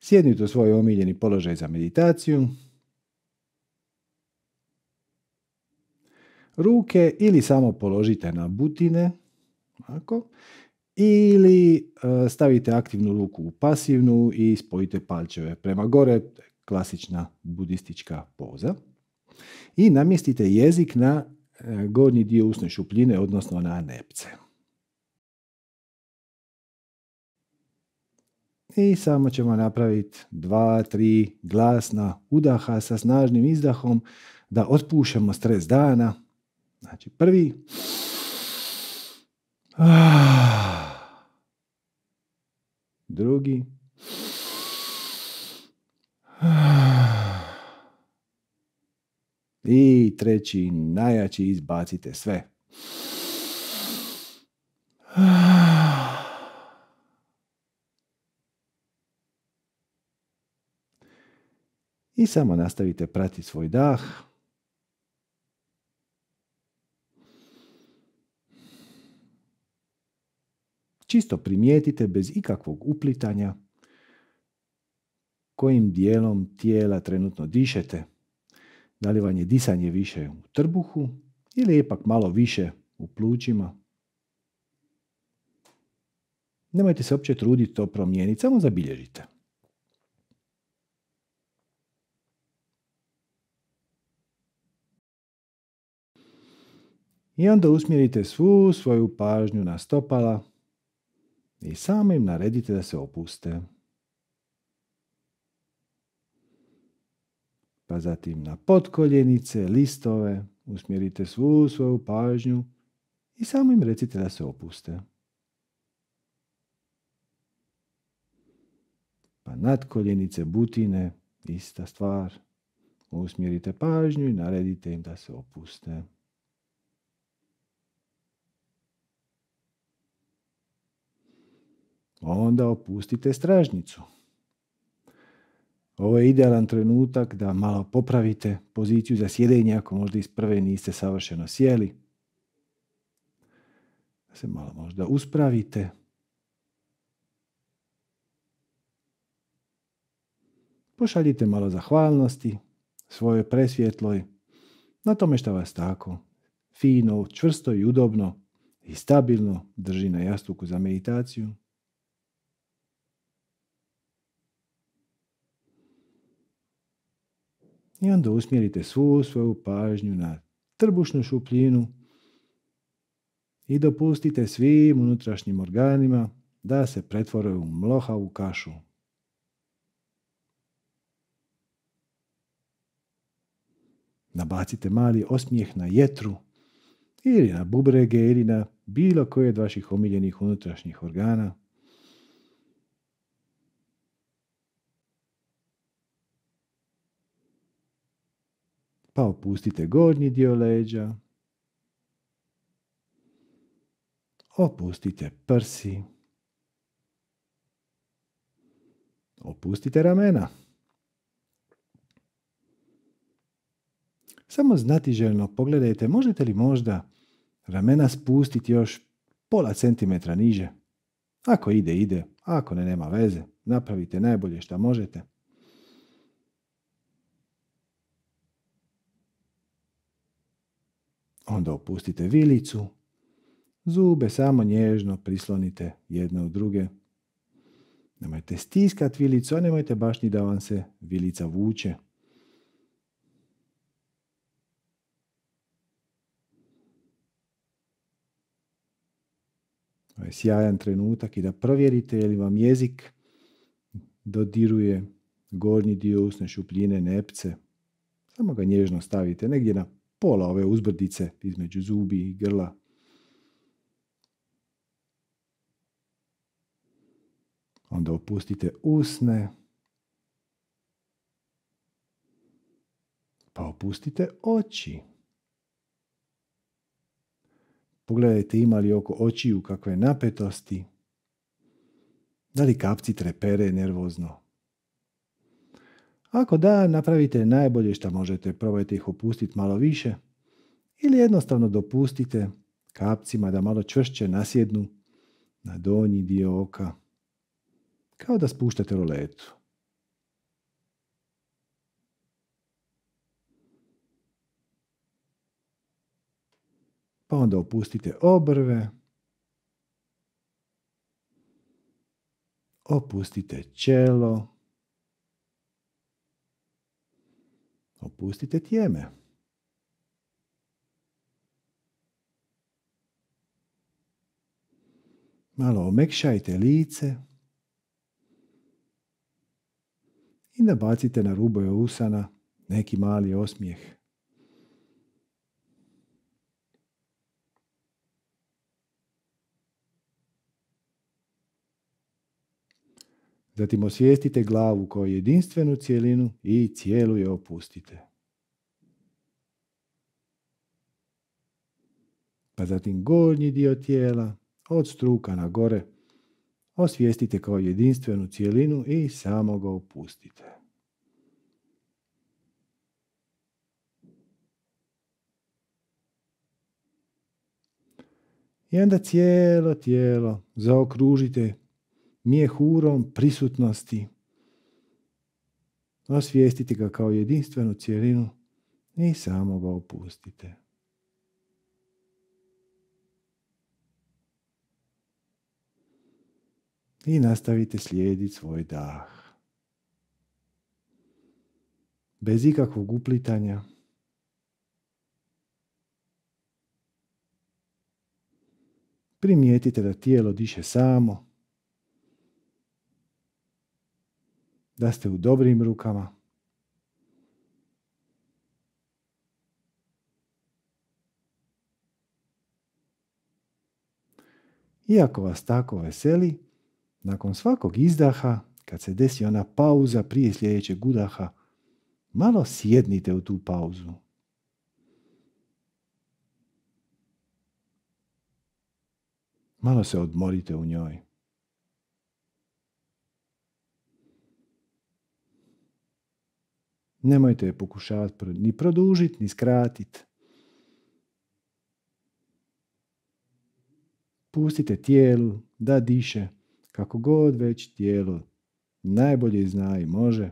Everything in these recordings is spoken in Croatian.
Sjednite u svoj omiljeni položaj za meditaciju. Ruke ili samo položite na butine. Ili e, stavite aktivnu ruku u pasivnu i spojite palčeve prema gore. Klasična budistička poza. I namjestite jezik na e, gornji dio usne šupljine, odnosno na nepce. i samo ćemo napraviti dva, tri glasna udaha sa snažnim izdahom da otpušemo stres dana. Znači prvi. Drugi. I treći, najjači, izbacite sve. Ah. I samo nastavite prati svoj dah. Čisto primijetite bez ikakvog uplitanja kojim dijelom tijela trenutno dišete. Da li vam je disanje više u trbuhu ili ipak malo više u plućima. Nemojte se uopće truditi to promijeniti, samo zabilježite. I onda usmjerite svu svoju pažnju na stopala i samo im naredite da se opuste. Pa zatim na potkoljenice, listove, usmjerite svu svoju pažnju i samo im recite da se opuste. Pa nadkoljenice, butine, ista stvar. Usmjerite pažnju i naredite im da se opuste. onda opustite stražnicu. Ovo je idealan trenutak da malo popravite poziciju za sjedenje ako možda iz prve niste savršeno sjeli. Da se malo možda uspravite. Pošaljite malo zahvalnosti svojoj presvjetloj na tome što vas tako fino, čvrsto i udobno i stabilno drži na jastuku za meditaciju. I onda usmjerite svu svoju pažnju na trbušnu šupljinu i dopustite svim unutrašnjim organima da se pretvore u mloha u kašu. Nabacite mali osmijeh na jetru ili na bubrege ili na bilo koje od vaših omiljenih unutrašnjih organa. pa opustite gornji dio leđa. Opustite prsi. Opustite ramena. Samo znati znatiželjno pogledajte možete li možda ramena spustiti još pola centimetra niže. Ako ide, ide. Ako ne, nema veze. Napravite najbolje što možete. Onda opustite vilicu. Zube samo nježno prislonite jedne u druge. Nemojte stiskati vilicu, a nemojte baš ni da vam se vilica vuče. Ovo je sjajan trenutak i da provjerite je li vam jezik dodiruje gornji dio usne šupljine nepce. Samo ga nježno stavite negdje na pola ove uzbrdice između zubi i grla. Onda opustite usne. Pa opustite oči. Pogledajte ima li oko očiju kakve napetosti. Da li kapci trepere nervozno? Ako da, napravite najbolje što možete, probajte ih opustiti malo više ili jednostavno dopustite kapcima da malo čvršće nasjednu na donji dio oka, kao da spuštate roletu. Pa onda opustite obrve. Opustite čelo. Opustite tijeme. Malo omekšajte lice i nabacite na rubove usana neki mali osmijeh. Zatim osvijestite glavu kao jedinstvenu cjelinu i cijelu je opustite. Pa zatim gornji dio tijela, od struka na gore, osvijestite kao jedinstvenu cjelinu i samo ga opustite. I onda cijelo tijelo zaokružite urom, prisutnosti. Osvijestite ga kao jedinstvenu cjelinu i samo ga opustite. I nastavite slijediti svoj dah. Bez ikakvog uplitanja, primijetite da tijelo diše samo da ste u dobrim rukama. Iako vas tako veseli, nakon svakog izdaha, kad se desi ona pauza prije sljedećeg udaha, malo sjednite u tu pauzu. Malo se odmorite u njoj. Nemojte je pokušavati ni produžiti, ni skratiti. Pustite tijelu da diše kako god već tijelo najbolje zna i može.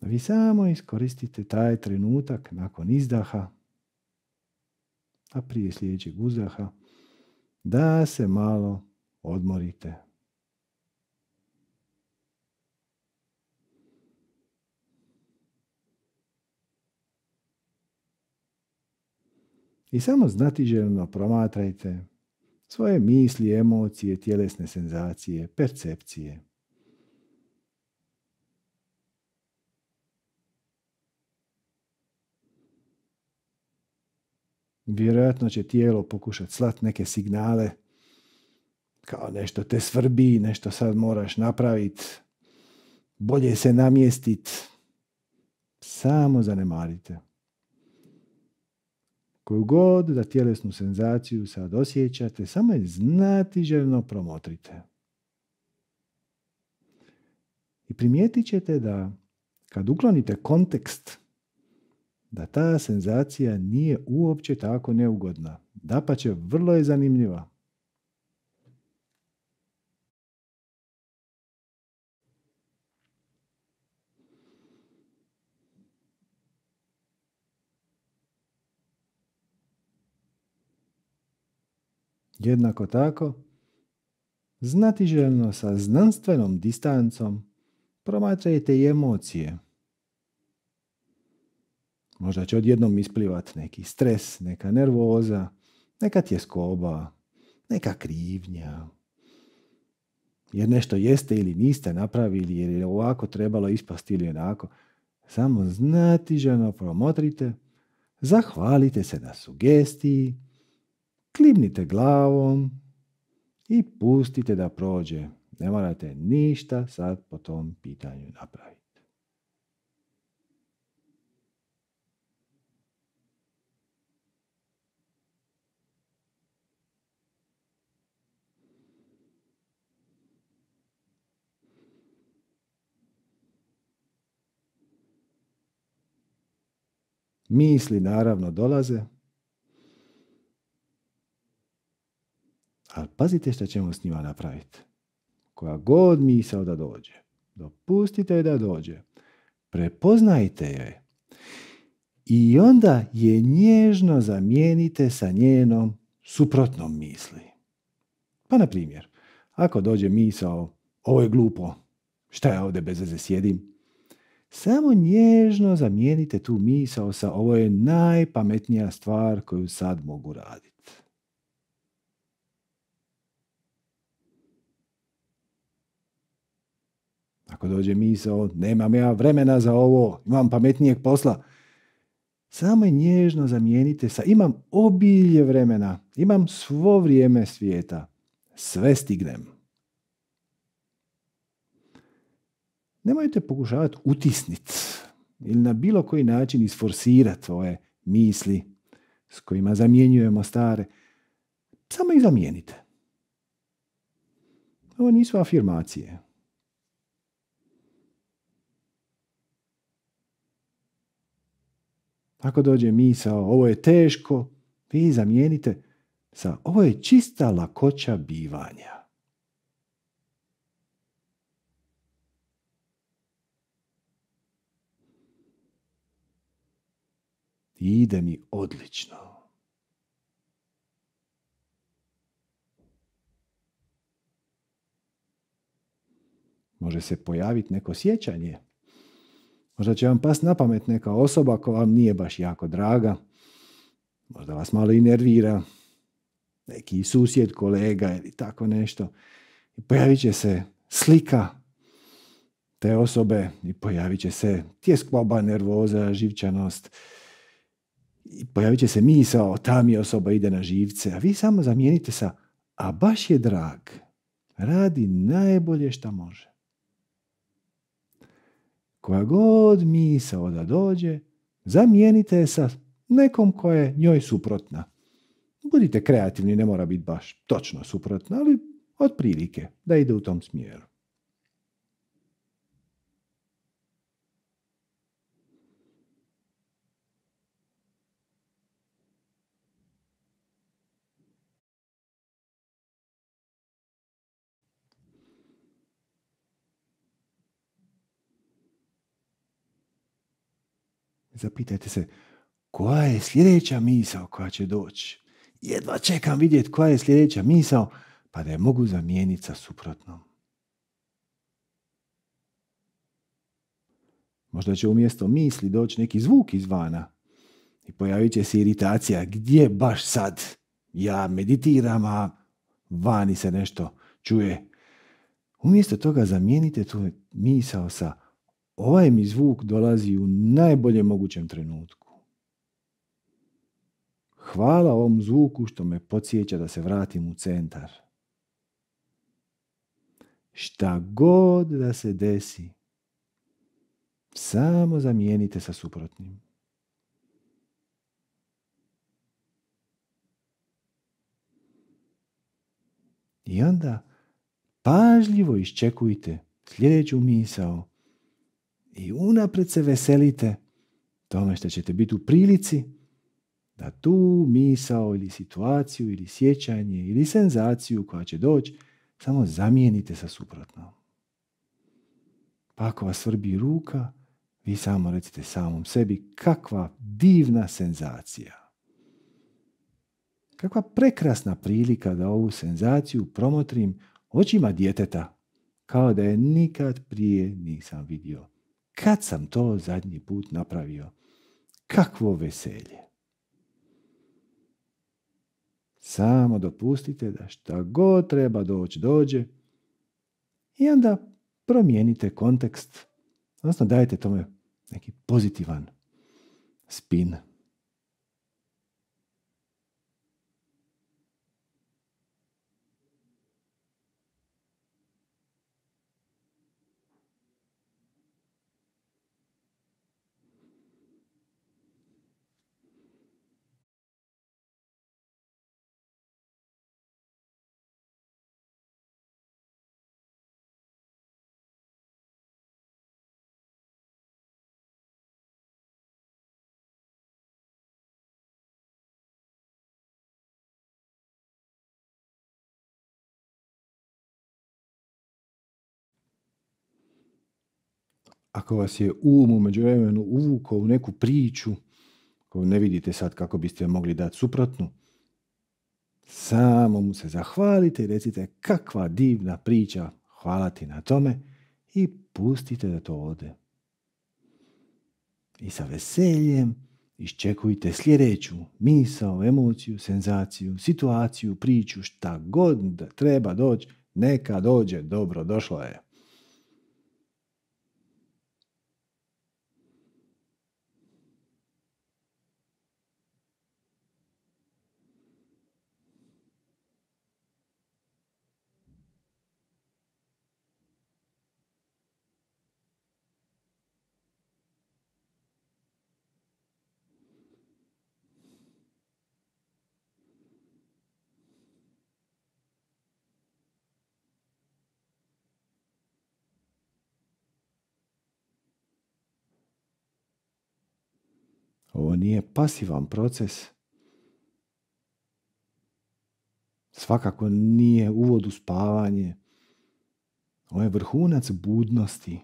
Vi samo iskoristite taj trenutak nakon izdaha, a prije sljedećeg uzdaha, da se malo odmorite. I samo znatiželjno promatrajte svoje misli, emocije, tjelesne senzacije, percepcije. Vjerojatno će tijelo pokušati slat neke signale kao nešto te svrbi, nešto sad moraš napraviti, bolje se namjestiti. Samo zanemarite. Koju god da tjelesnu senzaciju sad osjećate, samo je znatiželjno promotrite. I primijetit ćete da kad uklonite kontekst, da ta senzacija nije uopće tako neugodna. Da pa će, vrlo je zanimljiva. Jednako tako, znatiželjno sa znanstvenom distancom promatrajte i emocije. Možda će odjednom isplivat neki stres, neka nervoza, neka tjeskoba, neka krivnja. Jer nešto jeste ili niste napravili, jer je ovako trebalo ispasti ili onako. Samo znatiželjno promotrite, zahvalite se na sugestiji, klimnite glavom i pustite da prođe. Ne morate ništa sad po tom pitanju napraviti. Misli naravno dolaze, Ali pazite što ćemo s njima napraviti. Koja god misao da dođe. Dopustite je da dođe. Prepoznajte je. I onda je nježno zamijenite sa njenom suprotnom misli. Pa na primjer, ako dođe misao, ovo je glupo, šta ja ovdje bez veze sjedim, samo nježno zamijenite tu misao sa ovo je najpametnija stvar koju sad mogu raditi. Ako dođe misao, nemam ja vremena za ovo, imam pametnijeg posla. Samo je nježno zamijenite sa imam obilje vremena, imam svo vrijeme svijeta. Sve stignem. Nemojte pokušavati utisnit ili na bilo koji način isforsirati ove misli s kojima zamjenjujemo stare. Samo ih zamijenite. Ovo nisu afirmacije. Ako dođe misao, ovo je teško, vi zamijenite sa ovo je čista lakoća bivanja. ide mi odlično. Može se pojaviti neko sjećanje Možda će vam pas na pamet neka osoba koja vam nije baš jako draga. Možda vas malo i nervira. Neki susjed, kolega ili tako nešto. I pojavit će se slika te osobe i pojavit će se tjeskoba, nervoza, živčanost. I pojavit će se misao, ta mi osoba ide na živce. A vi samo zamijenite sa, a baš je drag. Radi najbolje što može koja god misao da dođe, zamijenite je sa nekom koja je njoj suprotna. Budite kreativni, ne mora biti baš točno suprotna, ali otprilike da ide u tom smjeru. Zapitajte se, koja je sljedeća misao koja će doći? Jedva čekam vidjeti koja je sljedeća misao, pa da je mogu zamijeniti sa suprotnom. Možda će umjesto misli doći neki zvuk izvana i pojavit će se iritacija. Gdje baš sad? Ja meditiram, a vani se nešto čuje. Umjesto toga zamijenite tu misao sa ovaj mi zvuk dolazi u najboljem mogućem trenutku. Hvala ovom zvuku što me podsjeća da se vratim u centar. Šta god da se desi, samo zamijenite sa suprotnim. I onda pažljivo iščekujte sljedeću misao i unapred se veselite tome što ćete biti u prilici da tu misao ili situaciju ili sjećanje ili senzaciju koja će doći samo zamijenite sa suprotnom. Pa ako vas svrbi ruka, vi samo recite samom sebi kakva divna senzacija. Kakva prekrasna prilika da ovu senzaciju promotrim očima djeteta, kao da je nikad prije nisam vidio. Kad sam to zadnji put napravio? Kakvo veselje! Samo dopustite da šta god treba doći, dođe i onda promijenite kontekst. Odnosno dajte tome neki pozitivan spin. ako vas je um u međuvremenu uvukao u neku priču koju ne vidite sad kako biste mogli dati suprotnu, samo mu se zahvalite i recite kakva divna priča, hvala ti na tome i pustite da to ode. I sa veseljem iščekujte sljedeću misao, emociju, senzaciju, situaciju, priču, šta god da treba doći, neka dođe, dobro došlo je. Ovo nije pasivan proces. Svakako nije uvod u spavanje. Ovo je vrhunac budnosti.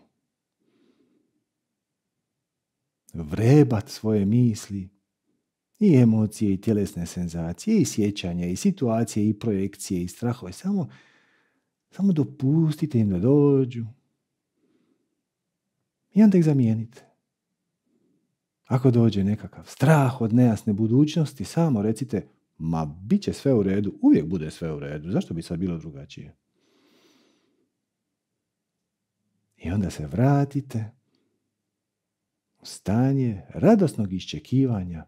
Vrebat svoje misli i emocije i tjelesne senzacije i sjećanja i situacije i projekcije i strahove. Samo, samo dopustite im da dođu. I onda ih zamijenite. Ako dođe nekakav strah od nejasne budućnosti, samo recite, ma bit će sve u redu, uvijek bude sve u redu, zašto bi sad bilo drugačije? I onda se vratite u stanje radosnog iščekivanja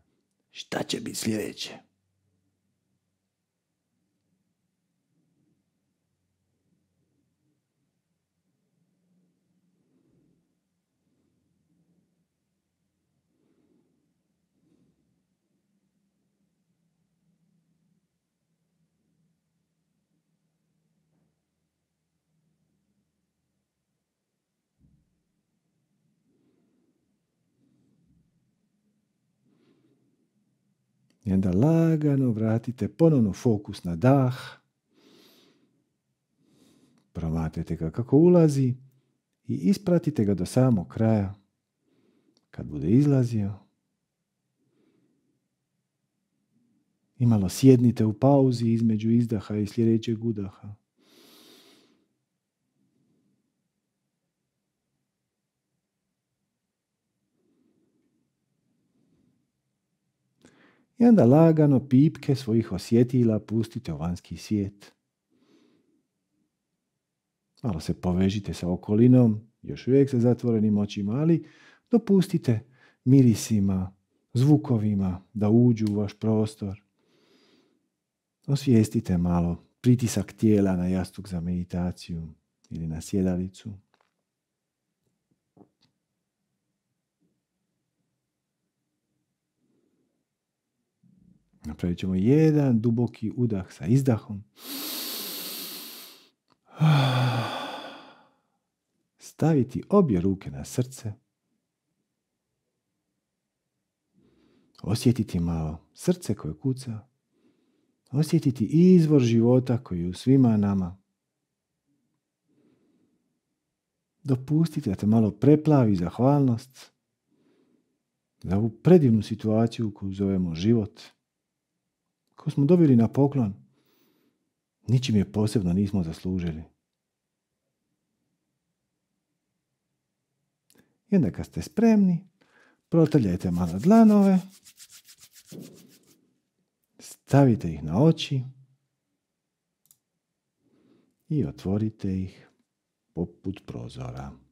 šta će biti sljedeće. I onda lagano vratite ponovno fokus na dah. Promatrajte ga kako ulazi i ispratite ga do samog kraja. Kad bude izlazio, i malo sjednite u pauzi između izdaha i sljedećeg udaha. I onda lagano pipke svojih osjetila pustite u vanjski svijet. Malo se povežite sa okolinom, još uvijek sa zatvorenim očima, ali dopustite mirisima, zvukovima da uđu u vaš prostor. Osvijestite malo pritisak tijela na jastuk za meditaciju ili na sjedalicu. Napravit ćemo jedan duboki udah sa izdahom. Staviti obje ruke na srce. Osjetiti malo srce koje kuca. Osjetiti izvor života koji je u svima nama. Dopustiti da te malo preplavi zahvalnost za ovu predivnu situaciju koju zovemo život smo dobili na poklon, ničim je posebno nismo zaslužili. I onda kad ste spremni, protrljajte malo dlanove, stavite ih na oči i otvorite ih poput prozora.